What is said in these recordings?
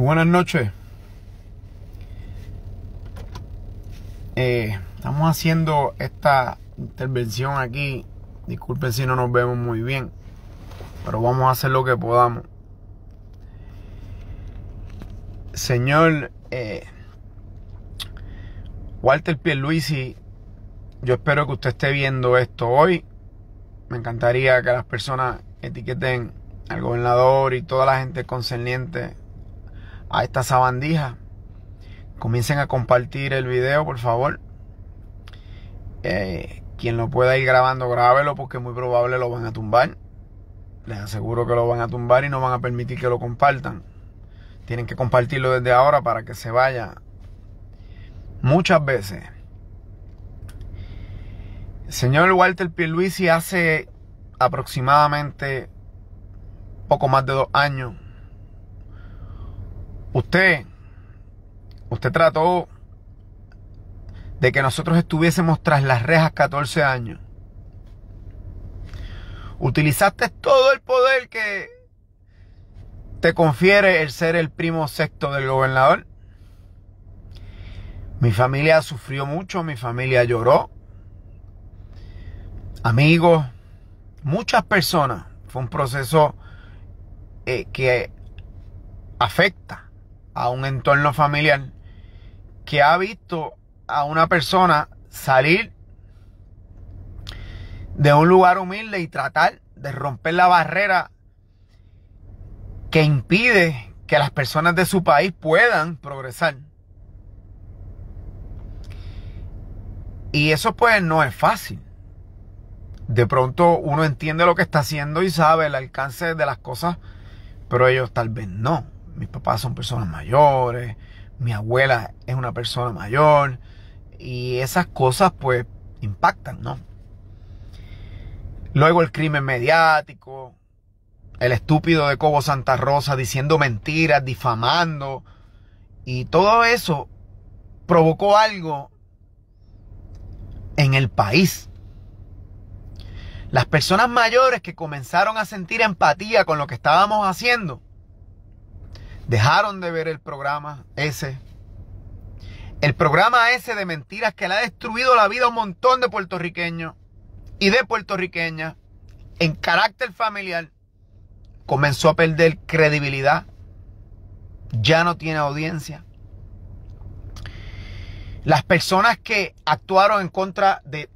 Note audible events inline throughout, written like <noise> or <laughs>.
Buenas noches. Eh, estamos haciendo esta intervención aquí. Disculpen si no nos vemos muy bien, pero vamos a hacer lo que podamos. Señor eh, Walter Pierluisi, yo espero que usted esté viendo esto hoy. Me encantaría que las personas etiqueten al gobernador y toda la gente concerniente a esta sabandija. Comiencen a compartir el video, por favor. Eh, quien lo pueda ir grabando, grábelo porque muy probable lo van a tumbar. Les aseguro que lo van a tumbar y no van a permitir que lo compartan. Tienen que compartirlo desde ahora para que se vaya. Muchas veces. señor Walter Pierluisi hace aproximadamente poco más de dos años Usted, usted trató de que nosotros estuviésemos tras las rejas 14 años. Utilizaste todo el poder que te confiere el ser el primo sexto del gobernador. Mi familia sufrió mucho, mi familia lloró. Amigos, muchas personas. Fue un proceso eh, que afecta a un entorno familiar que ha visto a una persona salir de un lugar humilde y tratar de romper la barrera que impide que las personas de su país puedan progresar. Y eso pues no es fácil. De pronto uno entiende lo que está haciendo y sabe el alcance de las cosas, pero ellos tal vez no mis papás son personas mayores, mi abuela es una persona mayor y esas cosas pues impactan, ¿no? Luego el crimen mediático, el estúpido de Cobo Santa Rosa diciendo mentiras, difamando y todo eso provocó algo en el país. Las personas mayores que comenzaron a sentir empatía con lo que estábamos haciendo Dejaron de ver el programa ese. El programa ese de mentiras que le ha destruido la vida a un montón de puertorriqueños y de puertorriqueñas en carácter familiar comenzó a perder credibilidad. Ya no tiene audiencia. Las personas que actuaron en contra de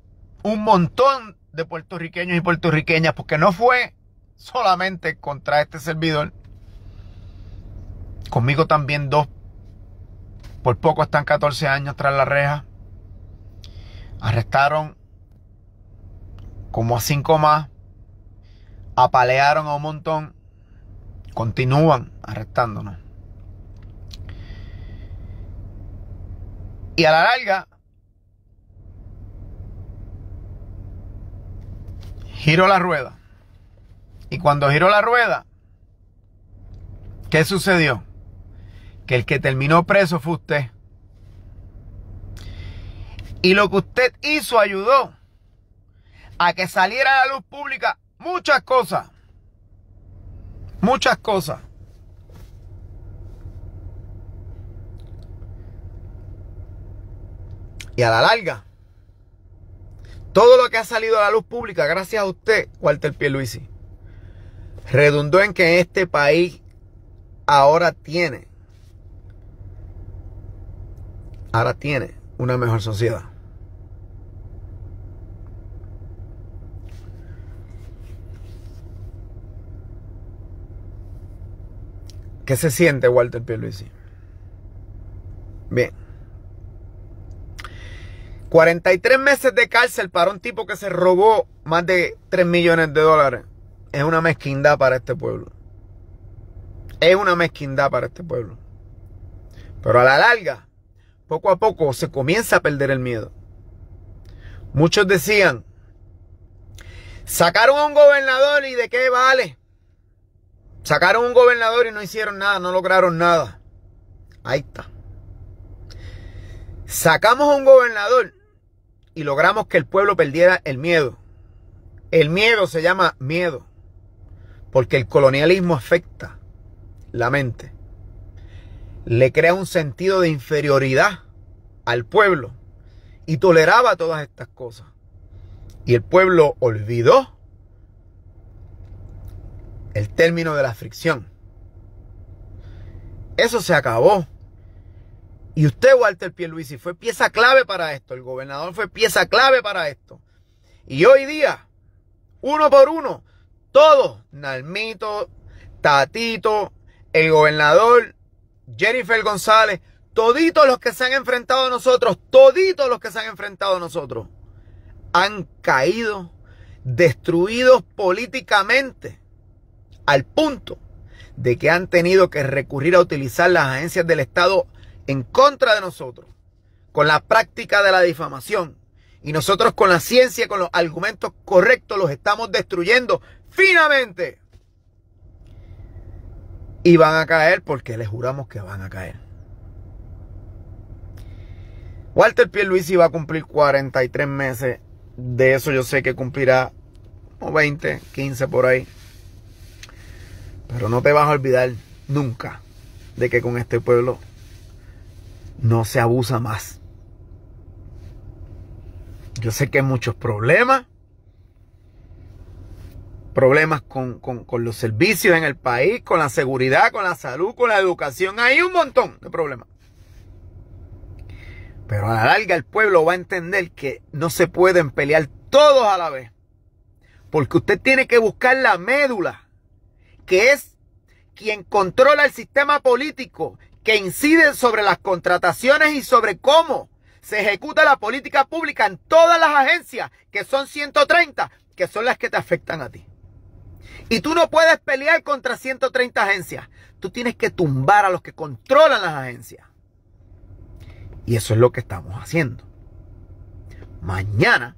un montón de puertorriqueños y puertorriqueñas, porque no fue solamente contra este servidor, Conmigo también dos. Por poco están 14 años tras la reja. Arrestaron como a cinco más. Apalearon a un montón. Continúan arrestándonos. Y a la larga, giro la rueda. Y cuando giro la rueda, ¿qué sucedió? que el que terminó preso fue usted. Y lo que usted hizo ayudó a que saliera a la luz pública muchas cosas. Muchas cosas. Y a la larga, todo lo que ha salido a la luz pública, gracias a usted, Walter Luisi redundó en que este país ahora tiene ahora tiene una mejor sociedad. ¿Qué se siente Walter Pierluisi? Bien. 43 meses de cárcel para un tipo que se robó más de 3 millones de dólares es una mezquindad para este pueblo. Es una mezquindad para este pueblo. Pero a la larga, poco a poco se comienza a perder el miedo. Muchos decían, sacaron a un gobernador y de qué vale. Sacaron un gobernador y no hicieron nada, no lograron nada. Ahí está. Sacamos a un gobernador y logramos que el pueblo perdiera el miedo. El miedo se llama miedo, porque el colonialismo afecta la mente le crea un sentido de inferioridad al pueblo y toleraba todas estas cosas. Y el pueblo olvidó el término de la fricción. Eso se acabó. Y usted, Walter Pierluisi, fue pieza clave para esto. El gobernador fue pieza clave para esto. Y hoy día, uno por uno, todos, Nalmito, Tatito, el gobernador, Jennifer González, toditos los que se han enfrentado a nosotros, toditos los que se han enfrentado a nosotros, han caído, destruidos políticamente, al punto de que han tenido que recurrir a utilizar las agencias del Estado en contra de nosotros, con la práctica de la difamación. Y nosotros con la ciencia, con los argumentos correctos, los estamos destruyendo finamente. Y van a caer porque les juramos que van a caer. Walter Luis iba a cumplir 43 meses. De eso yo sé que cumplirá como 20, 15 por ahí. Pero no te vas a olvidar nunca de que con este pueblo no se abusa más. Yo sé que hay muchos problemas problemas con, los servicios en el país, con la seguridad, con la salud, con la educación. Hay un montón de problemas. Pero a la larga el pueblo va a entender que no se pueden pelear todos a la vez. Porque usted tiene que buscar la médula, que es quien controla el sistema político, que incide sobre las contrataciones y sobre cómo se ejecuta la política pública en todas las agencias, que son 130, que son las que te afectan a ti. Y tú no puedes pelear contra 130 agencias. Tú tienes que tumbar a los que controlan las agencias. Y eso es lo que estamos haciendo. Mañana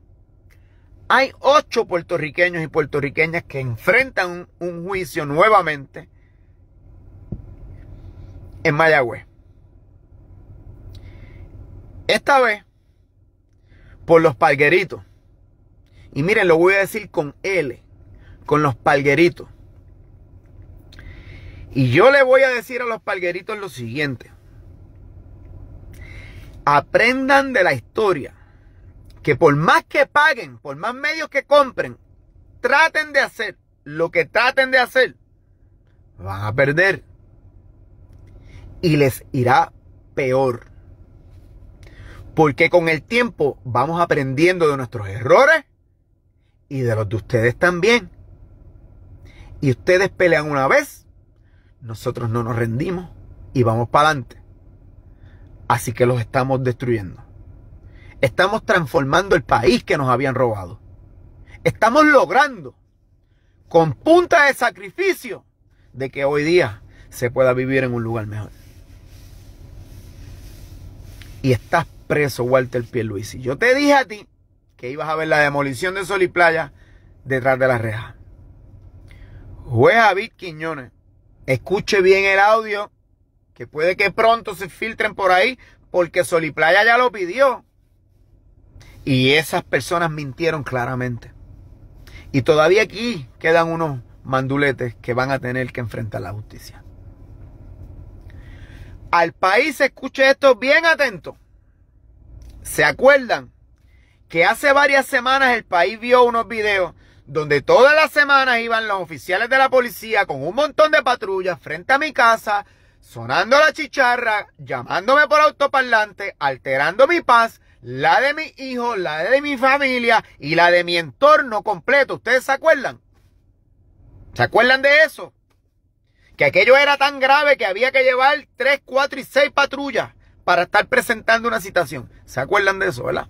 hay ocho puertorriqueños y puertorriqueñas que enfrentan un, un juicio nuevamente en Mayagüez. Esta vez por los palgueritos. Y miren, lo voy a decir con L con los palgueritos. Y yo le voy a decir a los palgueritos lo siguiente. Aprendan de la historia que por más que paguen, por más medios que compren, traten de hacer lo que traten de hacer, van a perder. Y les irá peor. Porque con el tiempo vamos aprendiendo de nuestros errores y de los de ustedes también y ustedes pelean una vez, nosotros no nos rendimos y vamos para adelante. Así que los estamos destruyendo. Estamos transformando el país que nos habían robado. Estamos logrando, con punta de sacrificio, de que hoy día se pueda vivir en un lugar mejor. Y estás preso, Walter Y Yo te dije a ti que ibas a ver la demolición de Sol y Playa detrás de la reja. Juez David Quiñones, escuche bien el audio, que puede que pronto se filtren por ahí, porque Soliplaya ya lo pidió. Y esas personas mintieron claramente. Y todavía aquí quedan unos manduletes que van a tener que enfrentar la justicia. Al país escuche esto bien atento. ¿Se acuerdan que hace varias semanas el país vio unos videos donde todas las semanas iban los oficiales de la policía con un montón de patrullas frente a mi casa, sonando la chicharra, llamándome por autoparlante, alterando mi paz, la de mi hijo, la de mi familia y la de mi entorno completo. ¿Ustedes se acuerdan? ¿Se acuerdan de eso? Que aquello era tan grave que había que llevar tres, cuatro y seis patrullas para estar presentando una situación. ¿Se acuerdan de eso, verdad?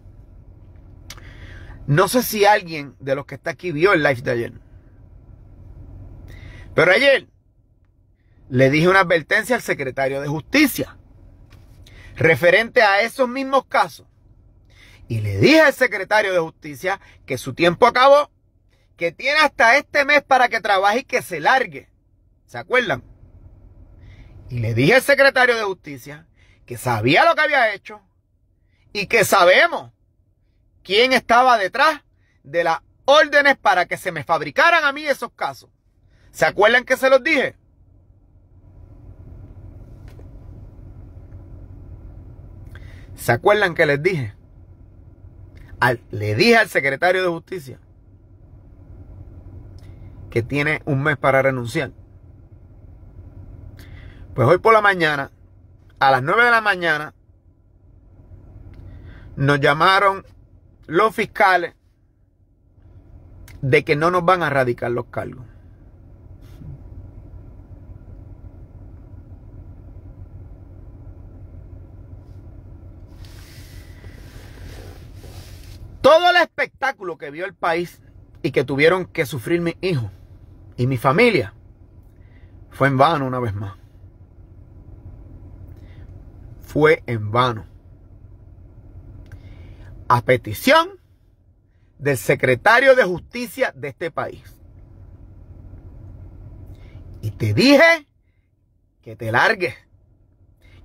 No sé si alguien de los que está aquí vio el live de ayer. Pero ayer le dije una advertencia al secretario de justicia referente a esos mismos casos. Y le dije al secretario de justicia que su tiempo acabó, que tiene hasta este mes para que trabaje y que se largue. ¿Se acuerdan? Y le dije al secretario de justicia que sabía lo que había hecho y que sabemos quién estaba detrás de las órdenes para que se me fabricaran a mí esos casos. ¿Se acuerdan que se los dije? ¿Se acuerdan que les dije? le dije al secretario de justicia que tiene un mes para renunciar. Pues hoy por la mañana, a las 9 de la mañana, nos llamaron los fiscales de que no nos van a erradicar los cargos. Todo el espectáculo que vio el país y que tuvieron que sufrir mi hijo y mi familia fue en vano una vez más. Fue en vano a petición del secretario de justicia de este país. Y te dije que te largues,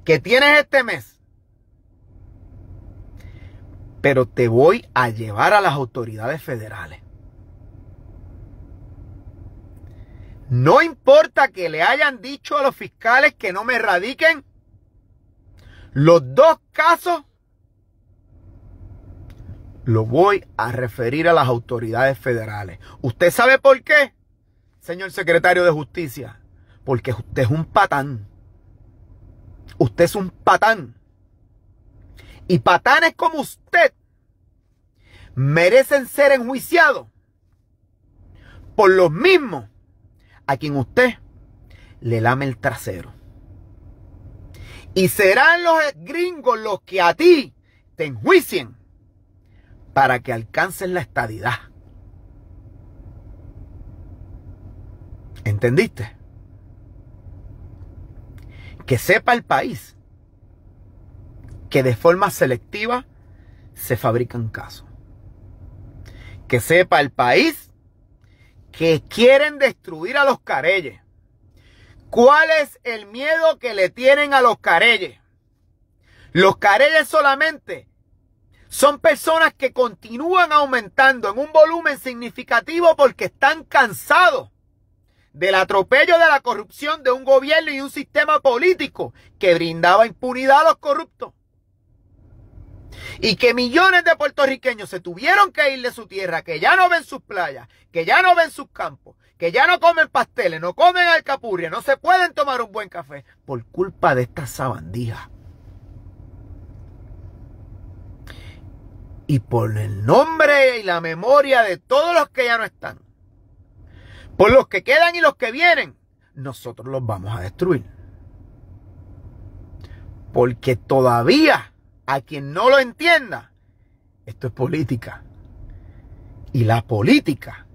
que tienes este mes. Pero te voy a llevar a las autoridades federales. No importa que le hayan dicho a los fiscales que no me radiquen los dos casos lo voy a referir a las autoridades federales. ¿Usted sabe por qué, señor secretario de Justicia? Porque usted es un patán. Usted es un patán. Y patanes como usted merecen ser enjuiciados por los mismos a quien usted le lame el trasero. Y serán los gringos los que a ti te enjuicien para que alcancen la estadidad. ¿Entendiste? Que sepa el país que de forma selectiva se fabrican casos. Que sepa el país que quieren destruir a los careyes. ¿Cuál es el miedo que le tienen a los careyes? Los careyes solamente son personas que continúan aumentando en un volumen significativo porque están cansados del atropello de la corrupción de un gobierno y un sistema político que brindaba impunidad a los corruptos. Y que millones de puertorriqueños se tuvieron que ir de su tierra, que ya no ven sus playas, que ya no ven sus campos, que ya no comen pasteles, no comen alcapurria, no se pueden tomar un buen café por culpa de estas sabandijas. y por el nombre y la memoria de todos los que ya no están, por los que quedan y los que vienen, nosotros los vamos a destruir. Porque todavía, a quien no lo entienda, esto es política. Y la política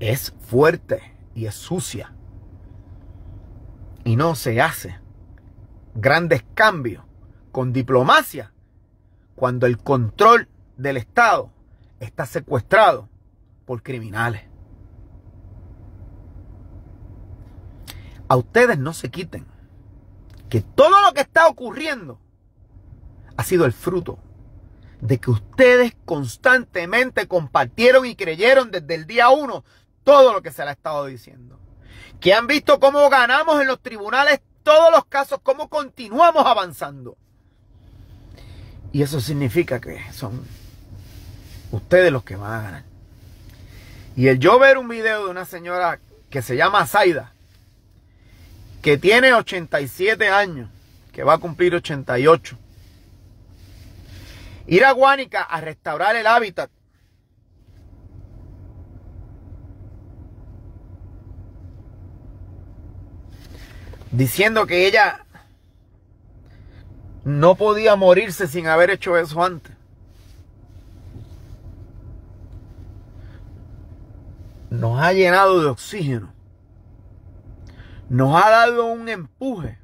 es fuerte y es sucia. Y no se hace grandes cambios con diplomacia cuando el control del Estado está secuestrado por criminales. A ustedes no se quiten que todo lo que está ocurriendo ha sido el fruto de que ustedes constantemente compartieron y creyeron desde el día uno todo lo que se le ha estado diciendo. Que han visto cómo ganamos en los tribunales todos los casos, cómo continuamos avanzando. Y eso significa que son ustedes los que van a ganar. Y el yo ver un video de una señora que se llama Zaida, que tiene 87 años, que va a cumplir 88. Ir a Guánica a restaurar el hábitat. Diciendo que ella no podía morirse sin haber hecho eso antes. Nos ha llenado de oxígeno. Nos ha dado un empuje.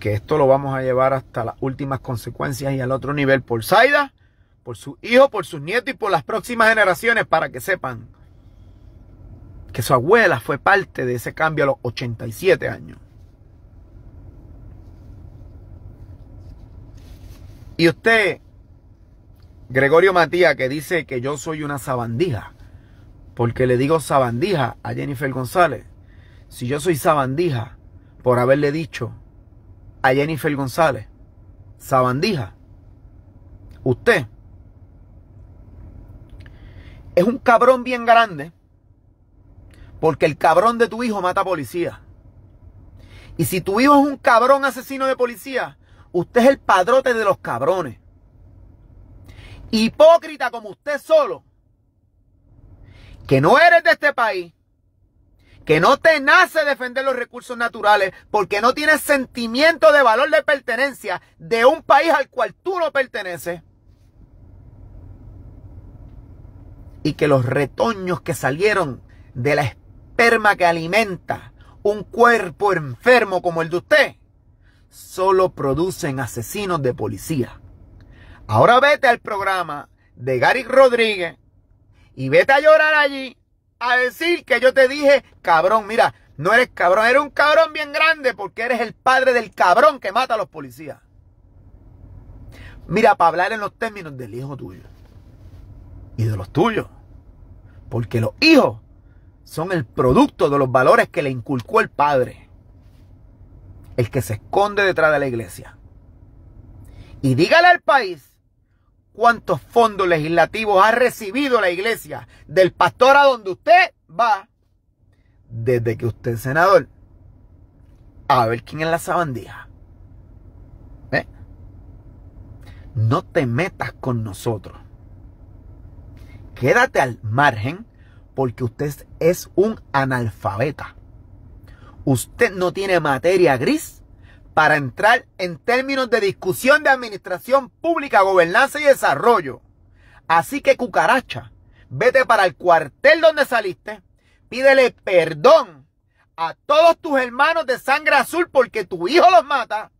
Que esto lo vamos a llevar hasta las últimas consecuencias y al otro nivel por Saida, por su hijo, por sus nietos y por las próximas generaciones para que sepan que su abuela fue parte de ese cambio a los 87 años. Y usted, Gregorio Matías, que dice que yo soy una sabandija, porque le digo sabandija a Jennifer González. Si yo soy sabandija por haberle dicho a Jennifer González, sabandija, usted es un cabrón bien grande, porque el cabrón de tu hijo mata policía. Y si tu hijo es un cabrón asesino de policía, Usted es el padrote de los cabrones. Hipócrita como usted solo. Que no eres de este país. Que no te nace defender los recursos naturales porque no tienes sentimiento de valor de pertenencia de un país al cual tú no perteneces. Y que los retoños que salieron de la esperma que alimenta un cuerpo enfermo como el de usted solo producen asesinos de policía. Ahora vete al programa de Gary Rodríguez y vete a llorar allí a decir que yo te dije, cabrón, mira, no eres cabrón, eres un cabrón bien grande porque eres el padre del cabrón que mata a los policías. Mira, para hablar en los términos del hijo tuyo y de los tuyos. Porque los hijos son el producto de los valores que le inculcó el padre el que se esconde detrás de la iglesia. Y dígale al país cuántos fondos legislativos ha recibido la iglesia del pastor a donde usted va desde que usted es senador. A ver quién es la sabandija. ¿Eh? No te metas con nosotros. Quédate al margen porque usted es un analfabeta usted no tiene materia gris para entrar en términos de discusión de administración pública, gobernanza y desarrollo. Así que cucaracha, vete para el cuartel donde saliste, pídele perdón a todos tus hermanos de sangre azul porque tu hijo los mata.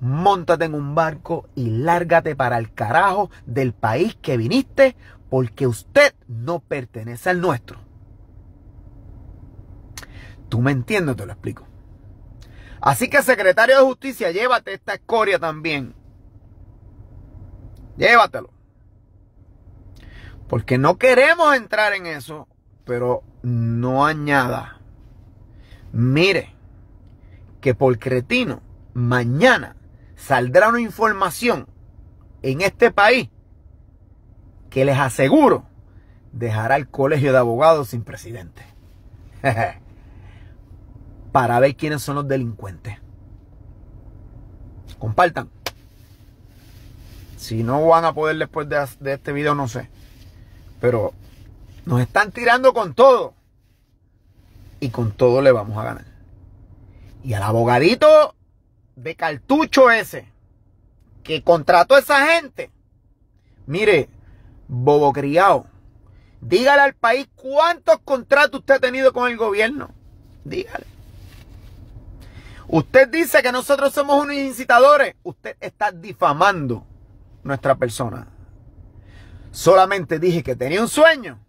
Móntate en un barco y lárgate para el carajo del país que viniste porque usted no pertenece al nuestro. Tú me entiendes, te lo explico. Así que, secretario de justicia, llévate esta escoria también. Llévatelo. Porque no queremos entrar en eso, pero no añada. Mire, que por cretino, mañana saldrá una información en este país que les aseguro dejará el colegio de abogados sin presidente. <laughs> para ver quiénes son los delincuentes. Compartan. Si no van a poder después de, este video, no sé. Pero nos están tirando con todo. Y con todo le vamos a ganar. Y al abogadito de cartucho ese que contrató a esa gente. Mire, bobo criado, dígale al país cuántos contratos usted ha tenido con el gobierno. Dígale. Usted dice que nosotros somos unos incitadores. Usted está difamando nuestra persona. Solamente dije que tenía un sueño.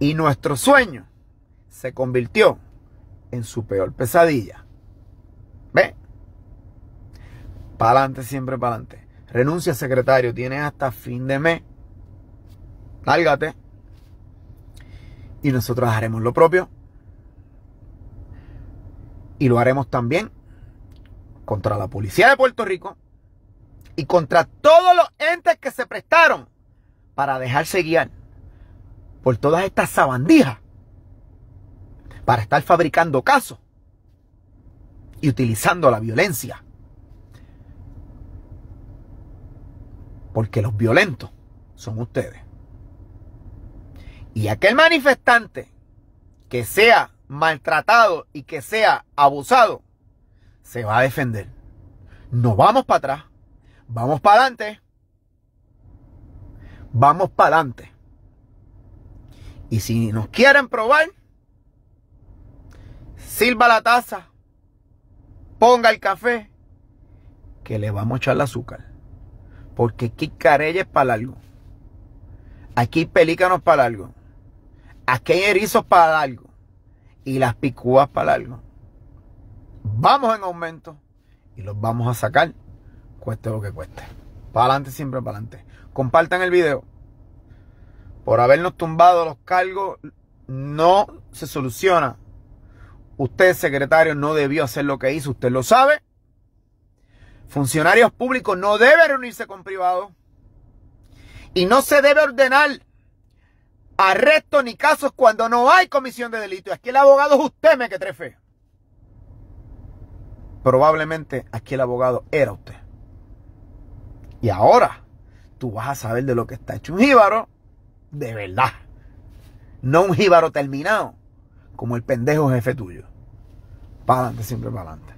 Y nuestro sueño se convirtió en su peor pesadilla. ¿Ve? Para adelante, siempre para adelante. Renuncia, secretario. Tienes hasta fin de mes. Lárgate. Y nosotros haremos lo propio. Y lo haremos también contra la policía de Puerto Rico y contra todos los entes que se prestaron para dejarse guiar por todas estas sabandijas para estar fabricando casos y utilizando la violencia. Porque los violentos son ustedes. Y aquel manifestante que sea maltratado y que sea abusado, se va a defender. No vamos para atrás, vamos para adelante. Vamos para adelante. Y si nos quieren probar, silba la taza, ponga el café, que le vamos a echar el azúcar. Porque aquí es para algo, Aquí pelícanos para algo, Aquí hay erizos para algo y las picuas para largo. Vamos en aumento y los vamos a sacar, cueste lo que cueste. Para adelante, siempre para adelante. Compartan el video. Por habernos tumbado los cargos, no se soluciona. Usted, secretario, no debió hacer lo que hizo, usted lo sabe. Funcionarios públicos no deben reunirse con privados. Y no se debe ordenar arrestos ni casos cuando no hay comisión de delito. Aquí el abogado es usted, me que trefe. Probablemente aquí el abogado era usted. Y ahora tú vas a saber de lo que está hecho un jíbaro de verdad. No un jíbaro terminado como el pendejo jefe tuyo. Para adelante, siempre para adelante.